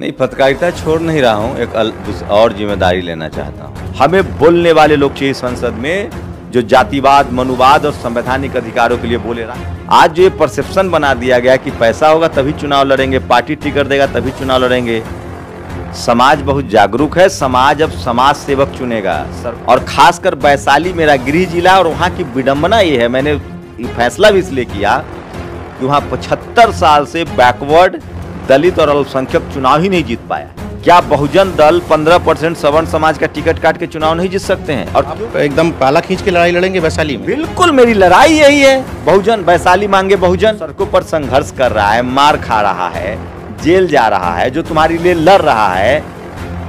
नहीं पत्रकारिता छोड़ नहीं रहा हूँ एक अल, और जिम्मेदारी लेना चाहता हूँ हमें बोलने वाले लोग चाहिए संसद में जो जातिवाद मनुवाद और संवैधानिक अधिकारों के लिए बोले रहा आज जो ये परसेप्शन बना दिया गया कि पैसा होगा तभी चुनाव लड़ेंगे पार्टी टिकट देगा तभी चुनाव लड़ेंगे समाज बहुत जागरूक है समाज अब समाज सेवक चुनेगा सर और खासकर वैशाली मेरा गृह जिला और वहाँ की विडम्बना ये है मैंने फैसला भी इसलिए किया कि वहाँ पचहत्तर साल से बैकवर्ड दलित और अल्पसंख्यक चुनाव ही नहीं जीत पाया क्या बहुजन दल 15 परसेंट सवर्ण समाज का टिकट काट के चुनाव नहीं जीत सकते हैं और एकदम पाला खींच के लड़ाई लड़ेंगे वैशाली में बिल्कुल मेरी लड़ाई यही है बहुजन वैशाली मांगे बहुजन सड़कों पर संघर्ष कर रहा है मार खा रहा है जेल जा रहा है जो तुम्हारे लिए लड़ रहा है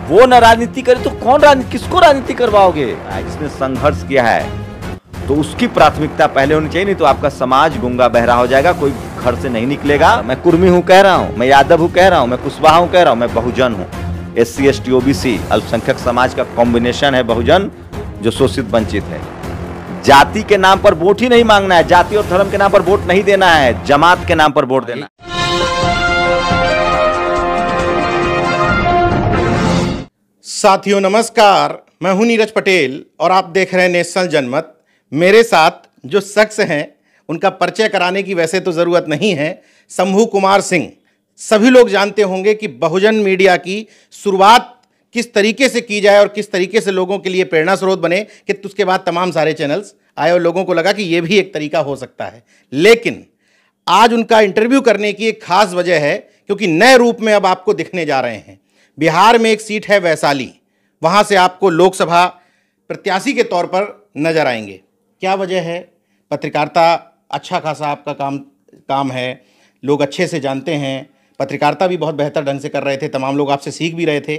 वो न राजनीति करे तो कौन राजनीति किसको राजनीति करवाओगे इसने हाँ, संघर्ष किया है तो उसकी प्राथमिकता पहले होनी चाहिए नहीं तो आपका समाज गुंगा बहरा हो जाएगा कोई घर से नहीं निकलेगा मैं कुर्मी हूँ कह रहा हूँ मैं यादव हूँ कह रहा हूँ मैं कुशवाहा हूँ कह रहा हूँ मैं बहुजन हूँ S C S T O B C अल्पसंख्यक समाज का कॉम्बिनेशन है बहुजन जो शोषित वंचित है जाति के नाम पर वोट ही नहीं मांगना है जाति और धर्म के नाम पर वोट नहीं देना है जमात के नाम पर वोट देना है साथियों नमस्कार मैं हूं नीरज पटेल और आप देख रहे हैं नेशनल जनमत मेरे साथ जो शख्स हैं उनका परिचय कराने की वैसे तो ज़रूरत नहीं है शंभू कुमार सिंह सभी लोग जानते होंगे कि बहुजन मीडिया की शुरुआत किस तरीके से की जाए और किस तरीके से लोगों के लिए प्रेरणा स्रोत बने कि उसके बाद तमाम सारे चैनल्स आए और लोगों को लगा कि ये भी एक तरीका हो सकता है लेकिन आज उनका इंटरव्यू करने की एक खास वजह है क्योंकि नए रूप में अब आपको दिखने जा रहे हैं बिहार में एक सीट है वैशाली वहाँ से आपको लोकसभा प्रत्याशी के तौर पर नजर आएंगे क्या वजह है पत्रकारिता अच्छा खासा आपका काम काम है लोग अच्छे से जानते हैं पत्रकारिता भी बहुत बेहतर ढंग से कर रहे थे तमाम लोग आपसे सीख भी रहे थे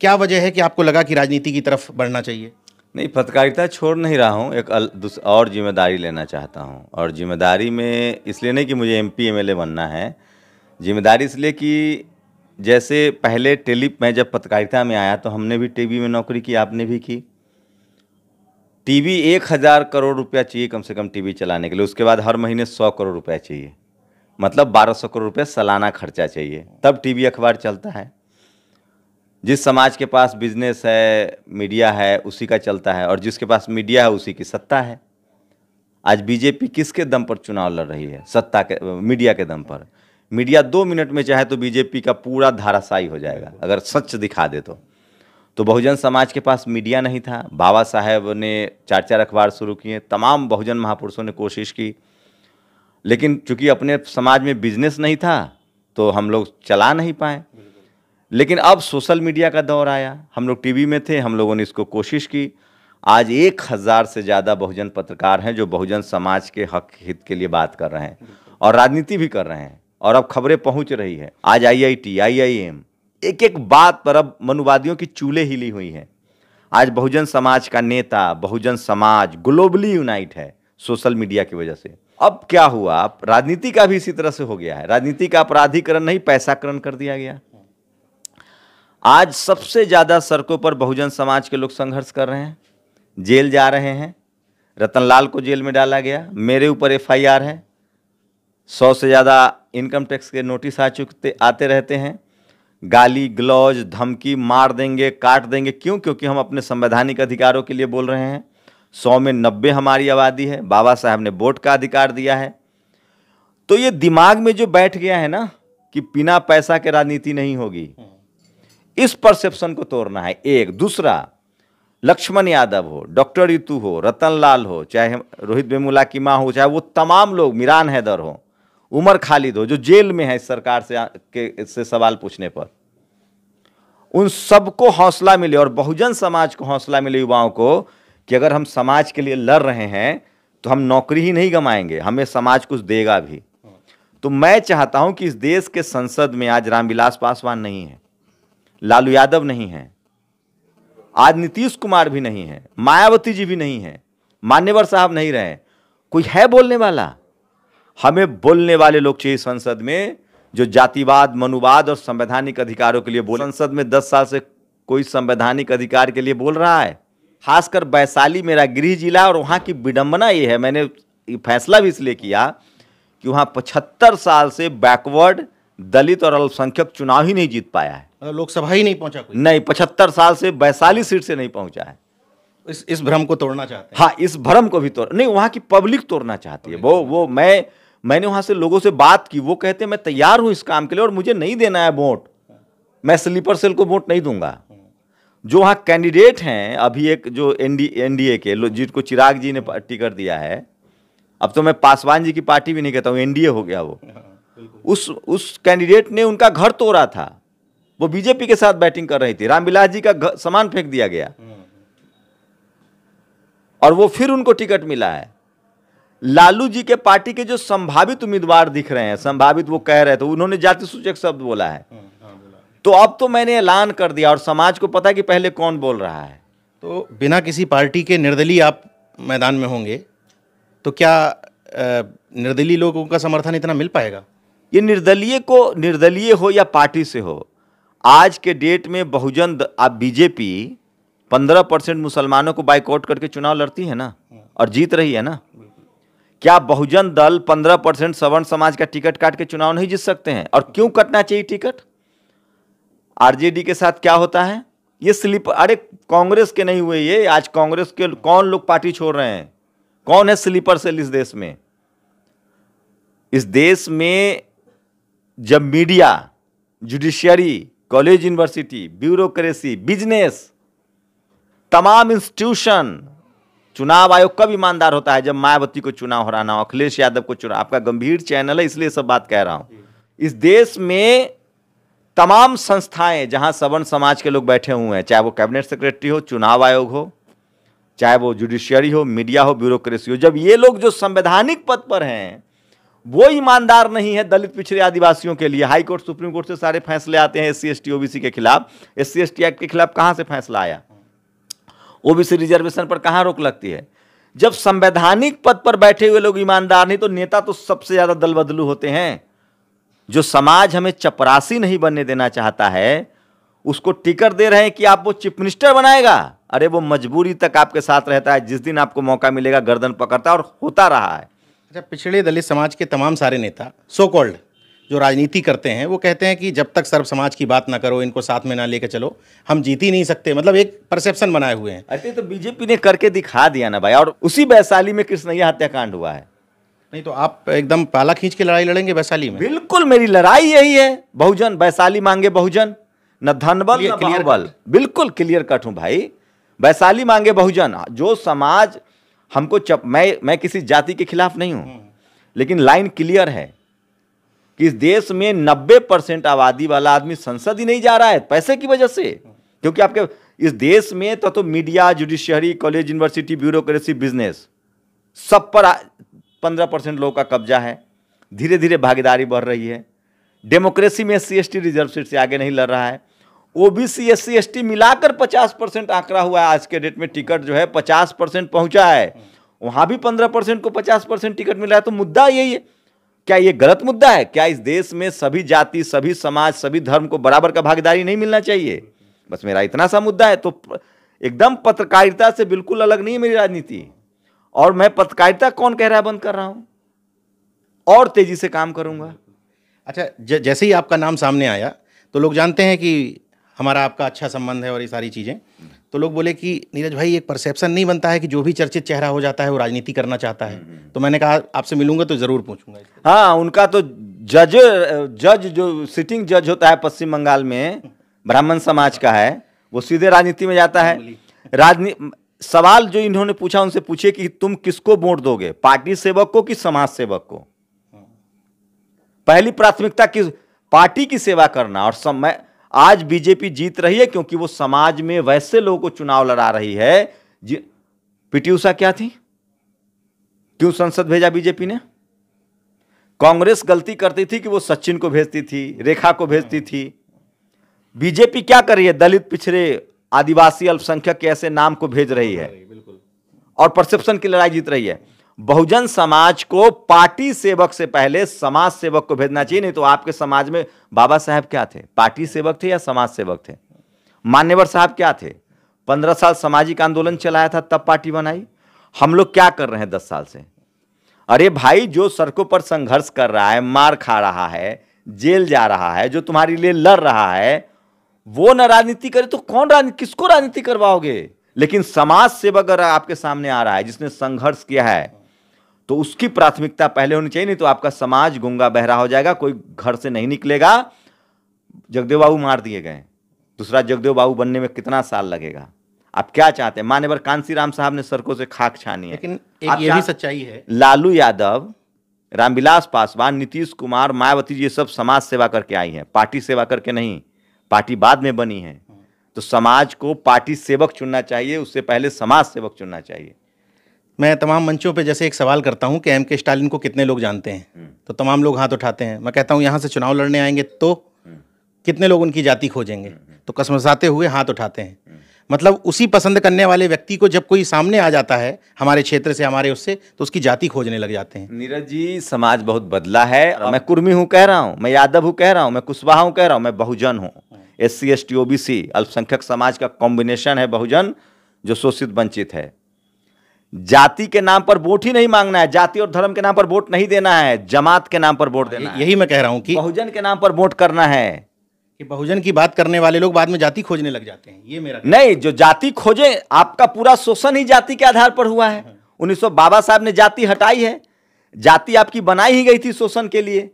क्या वजह है कि आपको लगा कि राजनीति की तरफ बढ़ना चाहिए नहीं पत्रकारिता छोड़ नहीं रहा हूँ एक और जिम्मेदारी लेना चाहता हूँ और जिम्मेदारी में इसलिए नहीं कि मुझे एम पी बनना है जिम्मेदारी इसलिए कि जैसे पहले टेली मैं जब पत्रकारिता में आया तो हमने भी टीवी में नौकरी की आपने भी की टीवी एक हज़ार करोड़ रुपया चाहिए कम से कम टीवी चलाने के लिए उसके बाद हर महीने सौ करोड़ रुपया चाहिए मतलब बारह सौ करोड़ रुपया सालाना खर्चा चाहिए तब टीवी अखबार चलता है जिस समाज के पास बिजनेस है मीडिया है उसी का चलता है और जिसके पास मीडिया है उसी की सत्ता है आज बीजेपी किसके दम पर चुनाव लड़ रही है सत्ता के मीडिया के दम पर मीडिया दो मिनट में चाहे तो बीजेपी का पूरा धाराशाही हो जाएगा अगर सच दिखा दे तो तो बहुजन समाज के पास मीडिया नहीं था बाबा साहेब ने चार चार अखबार शुरू किए तमाम बहुजन महापुरुषों ने कोशिश की लेकिन चूंकि अपने समाज में बिजनेस नहीं था तो हम लोग चला नहीं पाए लेकिन अब सोशल मीडिया का दौर आया हम लोग टीवी में थे हम लोगों ने इसको कोशिश की आज एक हज़ार से ज़्यादा बहुजन पत्रकार हैं जो बहुजन समाज के हक हित के लिए बात कर रहे हैं और राजनीति भी कर रहे हैं और अब खबरें पहुंच रही है आज आई I T I I am एक एक बात पर अब मनुवादियों की चूले हिली हुई हैं आज बहुजन समाज का नेता बहुजन समाज ग्लोबली यूनाइट है सोशल मीडिया की वजह से अब क्या हुआ राजनीति का भी इसी तरह से हो गया है राजनीति का अपराधीकरण नहीं पैसाकरण कर दिया गया आज सबसे ज़्यादा सड़कों पर बहुजन समाज के लोग संघर्ष कर रहे हैं जेल जा रहे हैं रतनलाल को जेल में डाला गया मेरे ऊपर एफआईआर है सौ से ज़्यादा इनकम टैक्स के नोटिस आ चुके आते रहते हैं गाली ग्लौज धमकी मार देंगे काट देंगे क्यों क्योंकि हम अपने संवैधानिक अधिकारों के लिए बोल रहे हैं सौ में नब्बे हमारी आबादी है बाबा साहब ने वोट का अधिकार दिया है तो ये दिमाग में जो बैठ गया है ना कि बिना पैसा के राजनीति नहीं होगी इस परसेप्शन को तोड़ना है एक दूसरा लक्ष्मण यादव हो डॉक्टर ऋतु हो रतन लाल हो चाहे रोहित बेमुला की माँ हो चाहे वो तमाम लोग मीरान हैदर हो उमर खालिद हो जो जेल में है इस सरकार से के से सवाल पूछने पर उन सबको हौसला मिले और बहुजन समाज को हौसला मिले युवाओं को कि अगर हम समाज के लिए लड़ रहे हैं तो हम नौकरी ही नहीं गमाएंगे हमें समाज कुछ देगा भी तो मैं चाहता हूं कि इस देश के संसद में आज रामविलास पासवान नहीं है लालू यादव नहीं है आज नीतीश कुमार भी नहीं है मायावती जी भी नहीं है मान्यवर साहब नहीं रहे कोई है बोलने वाला हमें बोलने वाले लोग चाहिए संसद में जो जातिवाद मनुवाद और संवैधानिक अधिकारों के लिए बोल संसद में दस साल से कोई संवैधानिक अधिकार के लिए बोल रहा है खासकर वैशाली मेरा गृह जिला और वहाँ की विडम्बना ये है मैंने फैसला भी इसलिए किया कि वहाँ पचहत्तर साल से बैकवर्ड दलित और अल्पसंख्यक चुनाव ही नहीं जीत पाया है मतलब लोकसभा ही नहीं पहुंचा कोई नहीं पचहत्तर साल से वैशाली सीट से नहीं पहुंचा है इस इस भ्रम को तोड़ना चाहते हैं हाँ इस भ्रम को भी तोड़ नहीं वहाँ की पब्लिक तोड़ना चाहती है वो वो मैं मैंने वहां से लोगों से बात की वो कहते मैं तैयार हूँ इस काम के लिए और मुझे नहीं देना है वोट मैं स्लीपर सेल को वोट नहीं दूंगा जो वहां कैंडिडेट हैं अभी एक जो एनडीए के जिसको चिराग जी ने टिकट दिया है अब तो मैं पासवान जी की पार्टी भी नहीं कहता हूँ एनडीए हो गया वो हाँ, उस उस कैंडिडेट ने उनका घर तोड़ा था वो बीजेपी के साथ बैटिंग कर रही थी रामविलास जी का सामान फेंक दिया गया हाँ। और वो फिर उनको टिकट मिला है लालू जी के पार्टी के जो संभावित उम्मीदवार दिख रहे हैं संभावित वो कह रहे थे उन्होंने जाति सूचक शब्द बोला है हाँ, हाँ, तो अब तो मैंने ऐलान कर दिया और समाज को पता कि पहले कौन बोल रहा है तो बिना किसी पार्टी के निर्दलीय आप मैदान में होंगे तो क्या निर्दलीय लोगों का समर्थन इतना मिल पाएगा ये निर्दलीय को निर्दलीय हो या पार्टी से हो आज के डेट में बहुजन आप बीजेपी पंद्रह परसेंट मुसलमानों को बाइकआउट करके चुनाव लड़ती है ना हाँ। और जीत रही है ना क्या बहुजन दल पंद्रह परसेंट सवर्ण समाज का टिकट काट के चुनाव नहीं जीत सकते हैं और क्यों कटना चाहिए टिकट आरजेडी के साथ क्या होता है ये स्लिप अरे कांग्रेस के नहीं हुए ये आज कांग्रेस के कौन लोग पार्टी छोड़ रहे हैं कौन है स्लीपर सेल इस देश में इस देश में जब media judiciary college university bureaucracy business तमाम इंस्टीट्यूशन चुनाव आयोग कब ईमानदार होता है जब मायावती को चुनाव हराना हो अखिलेश यादव को चुनाव आपका गंभीर चैनल है इसलिए सब बात कह रहा हूं इस देश में तमाम संस्थाएं जहां सवर्ण समाज के लोग बैठे हुए हैं चाहे वो कैबिनेट सेक्रेटरी हो चुनाव आयोग हो चाहे वो जुडिशियरी हो मीडिया हो ब्यूरोक्रेसी हो जब ये लोग जो संवैधानिक पद पर हैं वो ईमानदार नहीं है दलित पिछड़े आदिवासियों के लिए हाईकोर्ट सुप्रीम कोर्ट से सारे फैसले आते हैं एस सी एस के खिलाफ एस सी एक्ट के खिलाफ कहाँ से फैसला आया ओबीसी रिजर्वेशन पर कहाँ रोक लगती है जब संवैधानिक पद पर बैठे हुए लोग ईमानदार नहीं तो नेता तो सबसे ज़्यादा दल बदलू होते हैं जो समाज हमें चपरासी नहीं बनने देना चाहता है उसको टिकट दे रहे हैं कि आप वो चीफ मिनिस्टर बनाएगा अरे वो मजबूरी तक आपके साथ रहता है जिस दिन आपको मौका मिलेगा गर्दन पकड़ता और होता रहा है अच्छा पिछड़े दलित समाज के तमाम सारे नेता सो कॉल्ड जो राजनीति करते हैं वो कहते हैं कि जब तक सर्व समाज की बात ना करो इनको साथ में ना लेकर चलो हम जीत ही नहीं सकते मतलब एक परसेप्शन बनाए हुए हैं अरे तो बीजेपी ने करके दिखा दिया ना भाई और उसी वैशाली में कृष्णैया हत्याकांड हुआ है नहीं तो आप एकदम पाला खींच के लड़ाई लड़ेंगे वैशाली में बिल्कुल मेरी लड़ाई यही है बहुजन वैशाली मांगे बहुजन न धनबल न बल बिल्कुल क्लियर कट हूँ भाई वैशाली मांगे बहुजन जो समाज हमको चप मैं मैं किसी जाति के खिलाफ नहीं हूँ हम्म। लेकिन लाइन क्लियर है कि इस देश में 90 परसेंट आबादी वाला आदमी संसद ही नहीं जा रहा है पैसे की वजह से क्योंकि आपके इस देश में तो, तो media judiciary college university bureaucracy business सब पर पंद्रह परसेंट लोगों का कब्जा है धीरे धीरे भागीदारी बढ़ रही है डेमोक्रेसी में सी रिजर्व सीट से आगे नहीं लड़ रहा है O B C S C S T मिलाकर पचास परसेंट आंकड़ा हुआ है आज के डेट में टिकट जो है पचास परसेंट पहुंचा है वहां भी पंद्रह परसेंट को पचास परसेंट टिकट मिला है तो मुद्दा यही है क्या ये गलत मुद्दा है क्या इस देश में सभी जाति सभी समाज सभी धर्म को बराबर का भागीदारी नहीं मिलना चाहिए बस मेरा इतना सा मुद्दा है तो एकदम पत्रकारिता से बिल्कुल अलग नहीं है मेरी राजनीति और मैं पत्रकारिता कौन कह रहा है बंद कर रहा हूं और तेजी से काम करूंगा अच्छा ज, जैसे ही आपका नाम सामने आया तो लोग जानते हैं कि हमारा आपका अच्छा संबंध है और ये सारी चीज़ें तो लोग बोले कि नीरज भाई एक परसेप्शन नहीं बनता है कि जो भी चर्चित चेहरा हो जाता है वो राजनीति करना चाहता है हम्म, हम्म। तो मैंने कहा आपसे मिलूंगा तो ज़रूर पूछूंगा हाँ उनका तो जज जज जो सिटिंग जज होता है पश्चिम बंगाल में ब्राह्मण समाज का है वो सीधे राजनीति में जाता है राजनी सवाल जो इन्होंने पूछा उनसे पूछे कि तुम किसको वोट दोगे पार्टी सेवक को कि समाज सेवक को हाँ। पहली प्राथमिकता किस पार्टी की सेवा करना और समय आज बीजेपी जीत रही है क्योंकि वो समाज में वैसे लोगों को चुनाव लड़ा रही है पीटी उषा क्या थी क्यों संसद भेजा बीजेपी ने कांग्रेस गलती करती थी कि वो सचिन को भेजती थी रेखा को भेजती थी बीजेपी क्या कर रही है दलित पिछड़े आदिवासी अल्पसंख्यक के ऐसे नाम को भेज रही है और परसेप्शन की लड़ाई जीत रही है बहुजन समाज को पार्टी सेवक से पहले समाज सेवक को भेजना चाहिए नहीं तो आपके समाज में बाबा साहब क्या थे पार्टी सेवक थे या समाज सेवक थे मान्यवर साहब क्या थे पंद्रह साल सामाजिक आंदोलन चलाया था तब पार्टी बनाई हम लोग क्या कर रहे हैं दस साल से अरे भाई जो सड़कों पर संघर्ष कर रहा है मार खा रहा है जेल जा रहा है जो तुम्हारे लिए लड़ रहा है वो न राजनीति करे तो कौन राजनीति किसको राजनीति करवाओगे लेकिन समाज सेवक अगर आपके सामने आ रहा है जिसने संघर्ष किया है तो उसकी प्राथमिकता पहले होनी चाहिए नहीं तो आपका समाज गुंगा बहरा हो जाएगा कोई घर से नहीं निकलेगा जगदेव बाबू मार दिए गए दूसरा जगदेव बाबू बनने में कितना साल लगेगा आप क्या चाहते हैं मान्यवर कांसी राम साहब ने सड़कों से खाक छानी है लेकिन एक ये भी सच्चाई है लालू यादव रामविलास पासवान नीतीश कुमार मायावती जी ये सब समाज सेवा करके आई हैं पार्टी सेवा करके नहीं पार्टी बाद में बनी है तो समाज को पार्टी सेवक चुनना चाहिए उससे पहले समाज सेवक चुनना चाहिए मैं तमाम मंचों पे जैसे एक सवाल करता हूँ कि एम के स्टालिन को कितने लोग जानते हैं हम्म। तो तमाम लोग हाथ उठाते हैं मैं कहता हूँ यहाँ से चुनाव लड़ने आएंगे तो हम्म। कितने लोग उनकी जाति खोजेंगे हम्म, तो कसमसाते हुए हाथ उठाते हैं मतलब उसी पसंद करने वाले व्यक्ति को जब कोई सामने आ जाता है हमारे क्षेत्र से हमारे उससे तो उसकी जाति खोजने लग जाते हैं नीरज जी समाज बहुत बदला है मैं कुर्मी हूँ कह रहा हूँ मैं यादव हूँ कह रहा हूँ मैं कुशवाहा हूँ कह रहा हूँ मैं बहुजन हूँ हाँ। S C S T O B C अल्पसंख्यक समाज का कॉम्बिनेशन है बहुजन जो शोषित वंचित है जाति के नाम पर वोट ही नहीं मांगना है जाति और धर्म के नाम पर वोट नहीं देना है जमात के नाम पर वोट देना यही है यही मैं कह रहा हूं कि बहुजन के नाम पर वोट करना है कि बहुजन की बात करने वाले लोग बाद में जाति खोजने लग जाते हैं ये मेरा नहीं जो जाति खोजे आपका पूरा शोषण ही जाति के आधार पर हुआ है हाँ। उन्नीस बाबा साहब ने जाति हटाई है जाति आपकी बनाई ही गई थी शोषण के लिए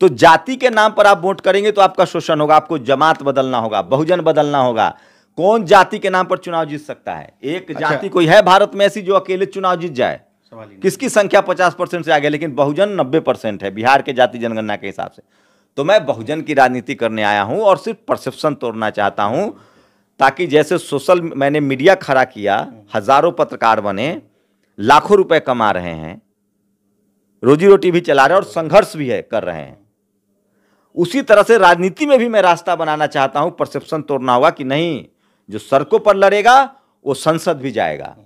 तो जाति के नाम पर आप वोट करेंगे तो आपका शोषण होगा आपको जमात बदलना होगा बहुजन बदलना होगा कौन जाति के नाम पर चुनाव जीत सकता है एक अच्छा। जाति कोई है भारत में ऐसी जो अकेले चुनाव जीत जाए किसकी संख्या पचास परसेंट से आगे लेकिन बहुजन नब्बे परसेंट है बिहार के जाति जनगणना के हिसाब से तो मैं बहुजन की राजनीति करने आया हूं और सिर्फ परसेप्शन तोड़ना चाहता हूं ताकि जैसे सोशल मैंने मीडिया खड़ा किया हजारों पत्रकार बने लाखों रुपए कमा रहे हैं रोजी रोटी भी चला रहे और संघर्ष भी है कर रहे हैं उसी तरह से राजनीति में भी मैं रास्ता बनाना चाहता हूं परसेप्शन तोड़ना होगा कि नहीं जो सड़कों पर लड़ेगा वो संसद भी जाएगा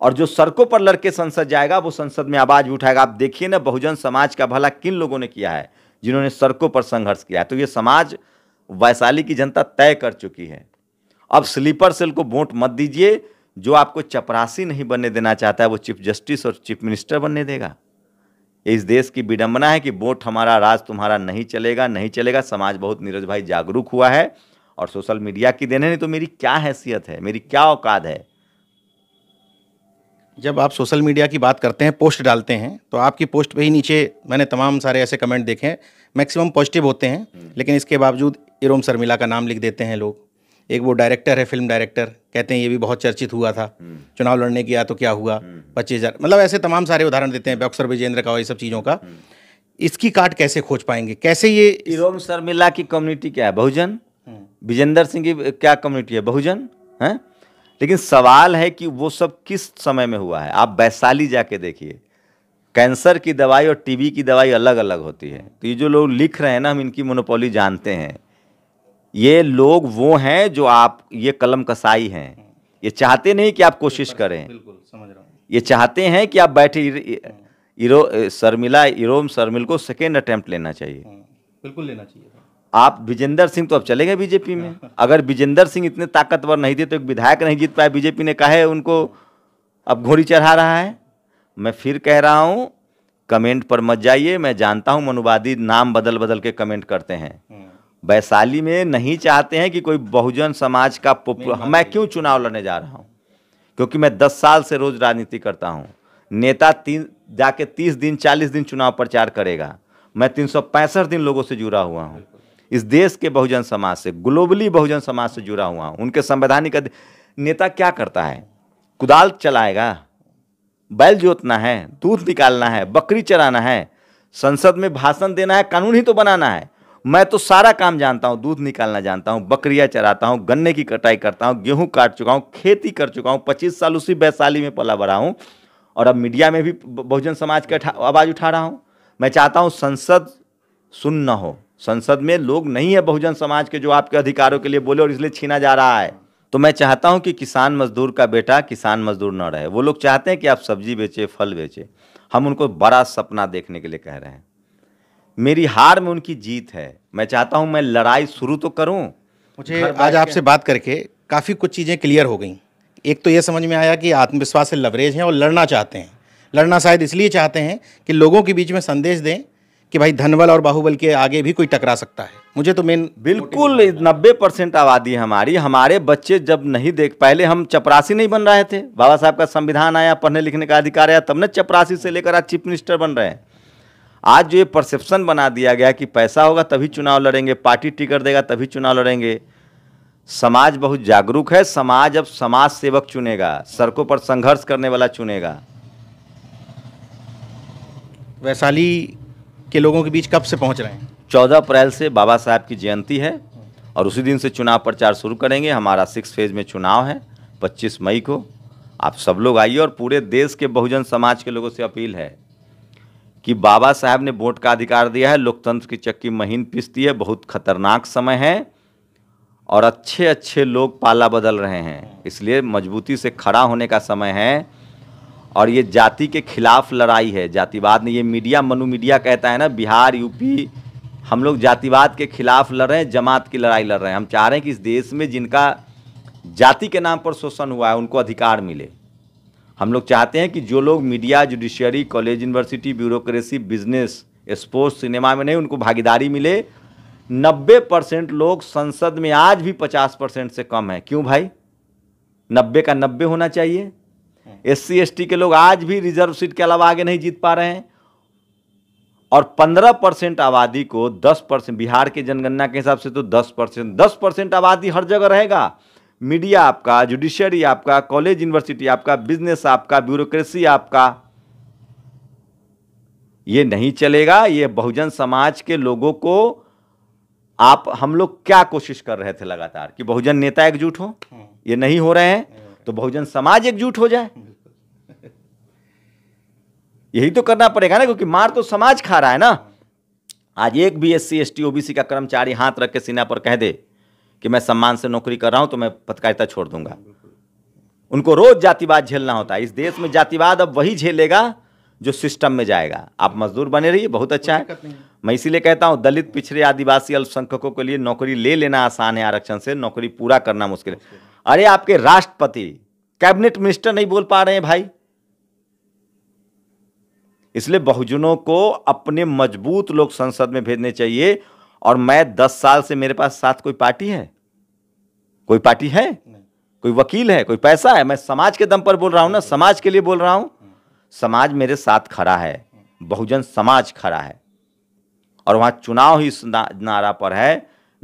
और जो सड़कों पर लड़के संसद जाएगा वो संसद में आवाज उठाएगा आप देखिए ना बहुजन समाज का भला किन लोगों ने किया है जिन्होंने सड़कों पर संघर्ष किया है तो ये समाज वैशाली की जनता तय कर चुकी है अब स्लीपर सेल को वोट मत दीजिए जो आपको चपरासी नहीं बनने देना चाहता है वो चीफ जस्टिस और चीफ मिनिस्टर बनने देगा इस देश की विडंबना है कि वोट हमारा राज तुम्हारा नहीं चलेगा नहीं चलेगा समाज बहुत नीरज भाई जागरूक हुआ है और सोशल मीडिया की देने नहीं तो मेरी क्या हैसियत है मेरी क्या औकात है जब आप सोशल मीडिया की बात करते हैं पोस्ट डालते हैं तो आपकी पोस्ट पे ही नीचे मैंने तमाम सारे ऐसे कमेंट देखे हैं मैक्सिमम पॉजिटिव होते हैं हम्म। लेकिन इसके बावजूद इरोम शर्मिला का नाम लिख देते हैं लोग एक वो डायरेक्टर है फिल्म डायरेक्टर कहते हैं ये भी बहुत चर्चित हुआ था हम्म। चुनाव लड़ने गया तो क्या हुआ हम्म। पच्चीस हज़ार मतलब ऐसे तमाम सारे उदाहरण देते हैं बॉक्सर विजेंद्र का ये सब चीज़ों का इसकी काट कैसे खोज पाएंगे कैसे ये इरोम शर्मिला की कम्युनिटी क्या है बहुजन विजेंद्र सिंह की क्या कम्युनिटी है बहुजन हैं लेकिन सवाल है कि वो सब किस समय में हुआ है आप वैशाली जाके देखिए कैंसर की दवाई और टीबी की दवाई अलग अलग होती है तो ये जो लोग लिख रहे हैं ना हम इनकी मोनोपोली जानते हैं ये लोग वो हैं जो आप ये कलम कसाई हैं ये चाहते नहीं कि आप कोशिश करें बिल्कुल समझ रहा हूँ ये चाहते हैं कि आप बैठे हम्म। इरो शर्मिला इरोम शर्मिल को सेकेंड अटैम्प्ट लेना चाहिए हम्म, बिल्कुल लेना चाहिए आप विजेंद्र सिंह तो अब चले गए बीजेपी में अगर विजेंद्र सिंह इतने ताकतवर नहीं थे तो एक विधायक नहीं जीत पाए बीजेपी ने कहा है उनको अब घोड़ी चढ़ा रहा है मैं फिर कह रहा हूँ कमेंट पर मत जाइए मैं जानता हूँ मनुवादी नाम बदल बदल के कमेंट करते हैं वैशाली में नहीं चाहते हैं कि कोई बहुजन समाज का मैं क्यों चुनाव लड़ने जा रहा हूँ क्योंकि मैं दस साल से रोज राजनीति करता हूँ नेता तीन जाके तीस दिन चालीस दिन चुनाव प्रचार करेगा मैं तीन दिन लोगों से जुड़ा हुआ हूँ इस देश के बहुजन समाज से ग्लोबली बहुजन समाज से जुड़ा हुआ हूँ उनके संवैधानिक नेता क्या करता है कुदाल चलाएगा बैल जोतना है दूध निकालना है बकरी चराना है संसद में भाषण देना है कानून ही तो बनाना है मैं तो सारा काम जानता हूँ दूध निकालना जानता हूँ बकरियाँ चराता हूँ गन्ने की कटाई करता हूँ गेहूँ काट चुका हूँ खेती कर चुका हूँ पच्चीस साल उसी वैशाली में पला बढ़ा हूँ और अब मीडिया में भी बहुजन समाज की आवाज़ उठा रहा हूँ मैं चाहता हूँ संसद सुन्न हो संसद में लोग नहीं है बहुजन समाज के जो आपके अधिकारों के लिए बोले और इसलिए छीना जा रहा है तो मैं चाहता हूं कि किसान मजदूर का बेटा किसान मजदूर न रहे वो लोग चाहते हैं कि आप सब्जी बेचे फल बेचे हम उनको बड़ा सपना देखने के लिए कह रहे हैं मेरी हार में उनकी जीत है मैं चाहता हूं मैं लड़ाई शुरू तो करूं मुझे आज आपसे बात करके काफ़ी कुछ चीज़ें क्लियर हो गई एक तो ये समझ में आया कि आत्मविश्वास से लवरेज हैं और लड़ना चाहते हैं लड़ना शायद इसलिए चाहते हैं कि लोगों के बीच में संदेश दें कि भाई धनबल और बाहुबल के आगे भी कोई टकरा सकता है मुझे तो मेन बिल्कुल नब्बे परसेंट आबादी हमारी हमारे बच्चे जब नहीं देख पहले हम चपरासी नहीं बन रहे थे बाबा साहब का संविधान आया पढ़ने लिखने का अधिकार आया तब न चपरासी से लेकर आज चीफ मिनिस्टर बन रहे हैं आज जो ये परसेप्शन बना दिया गया कि पैसा होगा तभी चुनाव लड़ेंगे पार्टी टिकट देगा तभी चुनाव लड़ेंगे समाज बहुत जागरूक है समाज अब समाज सेवक चुनेगा सड़कों पर संघर्ष करने वाला चुनेगा वैशाली के लोगों के बीच कब से पहुँच रहे हैं चौदह अप्रैल से बाबा साहब की जयंती है और उसी दिन से चुनाव प्रचार शुरू करेंगे हमारा सिक्स फेज में चुनाव है पच्चीस मई को आप सब लोग आइए और पूरे देश के बहुजन समाज के लोगों से अपील है कि बाबा साहब ने वोट का अधिकार दिया है लोकतंत्र की चक्की महीन पिसती है बहुत खतरनाक समय है और अच्छे अच्छे लोग पाला बदल रहे हैं इसलिए मजबूती से खड़ा होने का समय है और ये जाति के खिलाफ लड़ाई है जातिवाद ने ये मीडिया मनु मीडिया कहता है ना बिहार यूपी हम लोग जातिवाद के खिलाफ लड़ रहे हैं जमात की लड़ाई लड़ रहे हैं हम चाह रहे हैं कि इस देश में जिनका जाति के नाम पर शोषण हुआ है उनको अधिकार मिले हम लोग चाहते हैं कि जो लोग media judiciary college university bureaucracy business sports cinema में नहीं उनको भागीदारी मिले 90 परसेंट लोग संसद में आज भी 50 परसेंट से कम है क्यों भाई 90 का 90 होना चाहिए एस सी के लोग आज भी रिजर्व सीट के अलावा आगे नहीं जीत पा रहे हैं और 15 परसेंट आबादी को 10 परसेंट बिहार के जनगणना के हिसाब से तो 10 परसेंट दस परसेंट आबादी हर जगह रहेगा मीडिया आपका जुडिशरी आपका कॉलेज यूनिवर्सिटी आपका बिजनेस आपका ब्यूरोक्रेसी आपका ये नहीं चलेगा ये बहुजन समाज के लोगों को आप हम लोग क्या कोशिश कर रहे थे लगातार कि बहुजन नेता एकजुट हो हम्म। ये नहीं हो रहे हैं तो बहुजन समाज एकजुट हो जाए यही तो करना पड़ेगा ना क्योंकि मार तो समाज खा रहा है ना आज एक भी S C S T OBC का कर्मचारी हाथ रख के सीना पर कह दे कि मैं सम्मान से नौकरी कर रहा हूं तो मैं पत्रकारिता छोड़ दूंगा उनको रोज जातिवाद झेलना होता है इस देश में जातिवाद अब वही झेलेगा जो सिस्टम में जाएगा आप मजदूर बने रहिए बहुत अच्छा है मैं इसीलिए कहता हूं दलित पिछड़े आदिवासी अल्पसंख्यकों के लिए नौकरी ले लेना आसान है आरक्षण से नौकरी पूरा करना मुश्किल है अरे आपके राष्ट्रपति कैबिनेट मिनिस्टर नहीं बोल पा रहे हैं भाई इसलिए बहुजनों को अपने मजबूत लोग संसद में भेजने चाहिए और मैं दस साल से मेरे पास साथ कोई पार्टी है कोई पार्टी है कोई वकील है कोई पैसा है मैं समाज के दम पर बोल रहा हूं ना समाज के लिए बोल रहा हूं समाज मेरे साथ खड़ा है बहुजन समाज खड़ा है और वहां चुनाव ही इस नारा पर है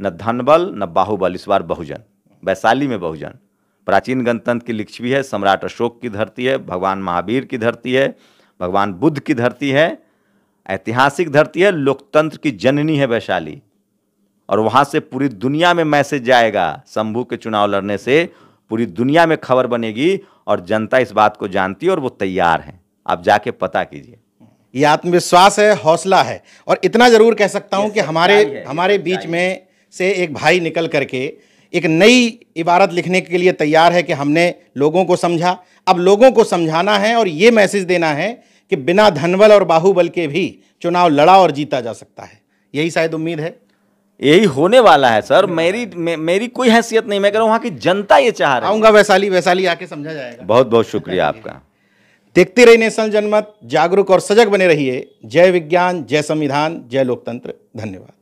न धनबल न बाहुबल इस बार बहुजन वैशाली में बहुजन प्राचीन गणतंत्र की लिच्छवी है सम्राट अशोक की धरती है भगवान महावीर की धरती है भगवान बुद्ध की धरती है ऐतिहासिक धरती है लोकतंत्र की जननी है वैशाली और वहाँ से पूरी दुनिया में मैसेज जाएगा शंभू के चुनाव लड़ने से पूरी दुनिया में खबर बनेगी और जनता इस बात को जानती है और वो तैयार है आप जाके पता कीजिए ये आत्मविश्वास है हौसला है और इतना ज़रूर कह सकता हूँ कि हमारे हमारे बीच में से एक भाई निकल करके एक नई इबारत लिखने के लिए तैयार है कि हमने लोगों को समझा अब लोगों को समझाना है और ये मैसेज देना है कि बिना धनबल और बाहुबल के भी चुनाव लड़ा और जीता जा सकता है यही शायद उम्मीद है यही होने वाला है सर मेरी मे, मेरी कोई हैसियत नहीं मैं कह रहा हूँ वहाँ की जनता ये चाह रहा आऊँगा वैशाली वैशाली आके समझा जाएगा बहुत बहुत शुक्रिया आपका देखते रहिए नेशनल जनमत जागरूक और सजग बने रहिए जय विज्ञान जय संविधान जय लोकतंत्र धन्यवाद